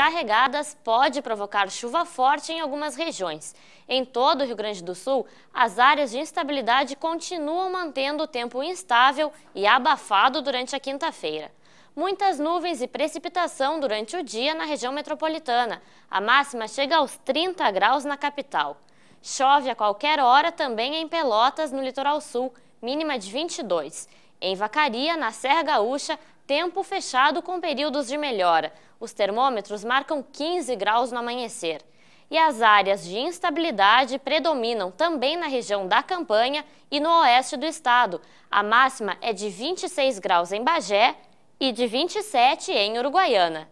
carregadas pode provocar chuva forte em algumas regiões. Em todo o Rio Grande do Sul, as áreas de instabilidade continuam mantendo o tempo instável e abafado durante a quinta-feira. Muitas nuvens e precipitação durante o dia na região metropolitana. A máxima chega aos 30 graus na capital. Chove a qualquer hora também em Pelotas, no litoral sul, mínima de 22. Em Vacaria, na Serra Gaúcha, Tempo fechado com períodos de melhora. Os termômetros marcam 15 graus no amanhecer. E as áreas de instabilidade predominam também na região da campanha e no oeste do estado. A máxima é de 26 graus em Bagé e de 27 em Uruguaiana.